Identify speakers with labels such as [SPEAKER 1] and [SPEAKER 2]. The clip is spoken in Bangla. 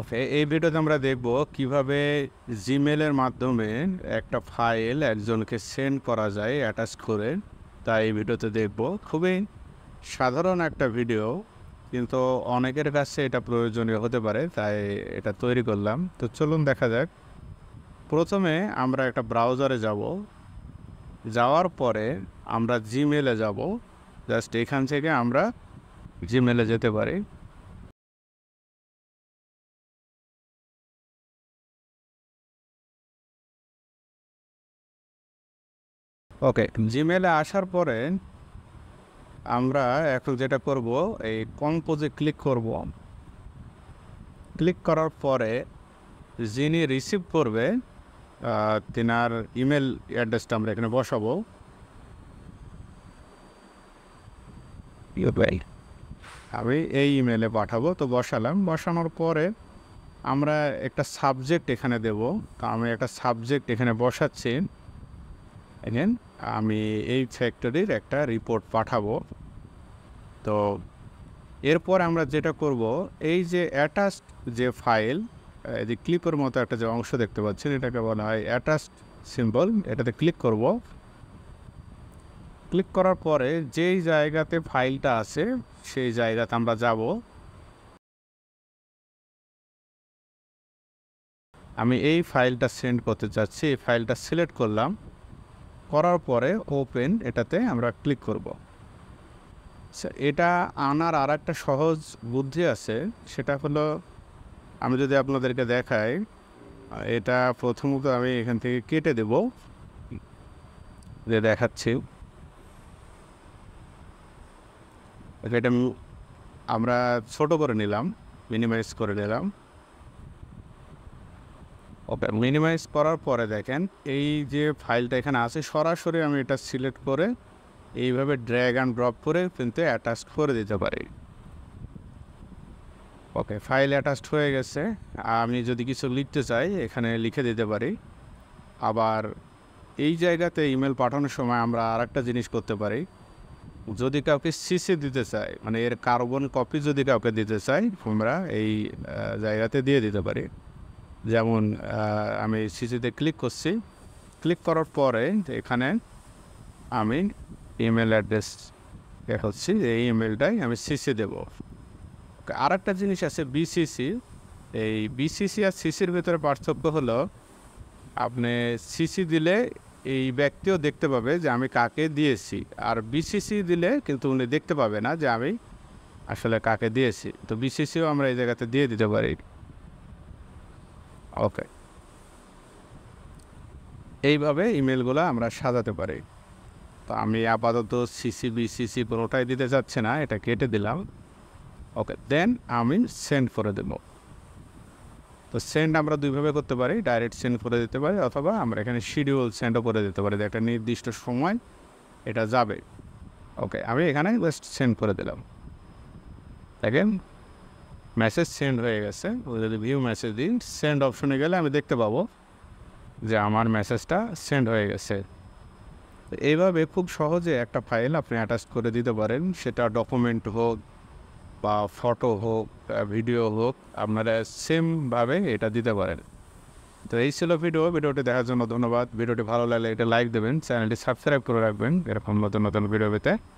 [SPEAKER 1] ওকে এই ভিডিওতে আমরা দেখব কিভাবে জিমেলের মাধ্যমে একটা ফাইল একজনকে সেন্ড করা যায় অ্যাটাচ করে তাই এই ভিডিওতে দেখব খুবই সাধারণ একটা ভিডিও কিন্তু অনেকের কাছে এটা প্রয়োজনীয় হতে পারে তাই এটা তৈরি করলাম তো চলুন দেখা যাক প্রথমে আমরা একটা ব্রাউজারে যাব যাওয়ার পরে আমরা জিমেলে যাব জাস্ট এখান থেকে আমরা জিমেলে যেতে পারি ওকে জিমেলে আসার পরে আমরা এখন যেটা করব এই কম্পোজে ক্লিক করব ক্লিক করার পরে যিনি রিসিভ করবে তিনার ইমেল অ্যাড্রেসটা আমরা এখানে বসাবো আমি এই ইমেলে পাঠাবো তো বসালাম বসানোর পরে আমরা একটা সাবজেক্ট এখানে দেব তো আমি একটা সাবজেক্ট এখানে বসাচ্ছি এখানে আমি এই ফ্যাক্টরির একটা রিপোর্ট পাঠাবো তো এরপর আমরা যেটা করব এই যে অ্যাটাচড যে ফাইল যে ক্লিপের মতো একটা যে অংশ দেখতে পাচ্ছেন এটাকে বলা হয় অ্যাটাচ সিম্বল এটাতে ক্লিক করব ক্লিক করার পরে যেই জায়গাতে ফাইলটা আছে সেই জায়গাতে আমরা যাব আমি এই ফাইলটা সেন্ড করতে চাচ্ছি এই ফাইলটা সিলেক্ট করলাম করার পরে ওপেন এটাতে আমরা ক্লিক করব এটা আনার আর একটা সহজ বুদ্ধি আছে সেটা হলো আমি যদি আপনাদেরকে দেখাই এটা প্রথমত আমি এখান থেকে কেটে দেব যে দেখাচ্ছি এটা আমরা ছোট করে নিলাম মিনিমাইজ করে নিলাম ওকে মিনিমাইজ করার পরে দেখেন এই যে ফাইলটা এখানে আছে সরাসরি আমি এটা সিলেক্ট করে এইভাবে ড্র্যাগ অ্যান্ড ড্রপ করে কিন্তু অ্যাটাচ করে দিতে পারি ওকে ফাইল অ্যাটাচড হয়ে গেছে আমি যদি কিছু লিখতে চাই এখানে লিখে দিতে পারি আবার এই জায়গাতে ইমেল পাঠানোর সময় আমরা আর একটা জিনিস করতে পারি যদি কাউকে সিসি দিতে চাই মানে এর কার্বন কপি যদি কাউকে দিতে চাই আমরা এই জায়গাতে দিয়ে দিতে পারি যেমন আমি সিসিতে ক্লিক করছি ক্লিক করার পরে এখানে আমি ইমেল অ্যাড্রেস হচ্ছি এই ইমেলটাই আমি সিসি দেব আর একটা জিনিস আছে বিসিসি এই বিসিসি আর সিসির ভেতরে পার্থক্য হলো আপনি সিসি দিলে এই ব্যক্তিও দেখতে পাবে যে আমি কাকে দিয়েছি আর বিসিসি দিলে কিন্তু উনি দেখতে পাবে না যে আমি আসলে কাকে দিয়েছি তো বিসিসিও আমরা এই জায়গাতে দিয়ে দিতে পারি ওকে এইভাবে ইমেলগুলো আমরা সাজাতে পারি তো আমি আপাতত সিসি বিসিসি কোনোটাই দিতে চাচ্ছে না এটা কেটে দিলাম ওকে দেন আমি সেন্ড করে দেব তো সেন্ড আমরা দুইভাবে করতে পারি ডাইরেক্ট সেন্ড করে দিতে পারি অথবা আমরা এখানে শিডিউল সেন্ডও করে দিতে পারি একটা নির্দিষ্ট সময় এটা যাবে ওকে আমি এখানে জাস্ট সেন্ড করে দিলাম দেখেন মেসেজ সেন্ড হয়ে গেছে যদি ভিউ মেসেজ দিন সেন্ড অপশনে গেলে আমি দেখতে পাবো যে আমার মেসেজটা সেন্ড হয়ে গেছে এইভাবে খুব সহজে একটা ফাইল আপনি অ্যাটাচ করে দিতে পারেন সেটা ডকুমেন্ট হোক বা ফটো হোক ভিডিও হোক আপনারা সেমভাবে এটা দিতে পারেন তো এই ছিল ভিডিও ভিডিওটি দেখার জন্য ধন্যবাদ ভিডিওটি ভালো লাগলে এটা লাইক দেবেন চ্যানেলটি সাবস্ক্রাইব করে রাখবেন এরকম নতুন নতুন ভিডিও পেতে